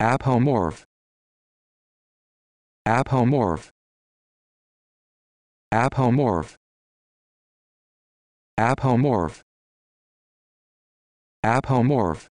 apomorph apomorph apomorph apomorph apomorph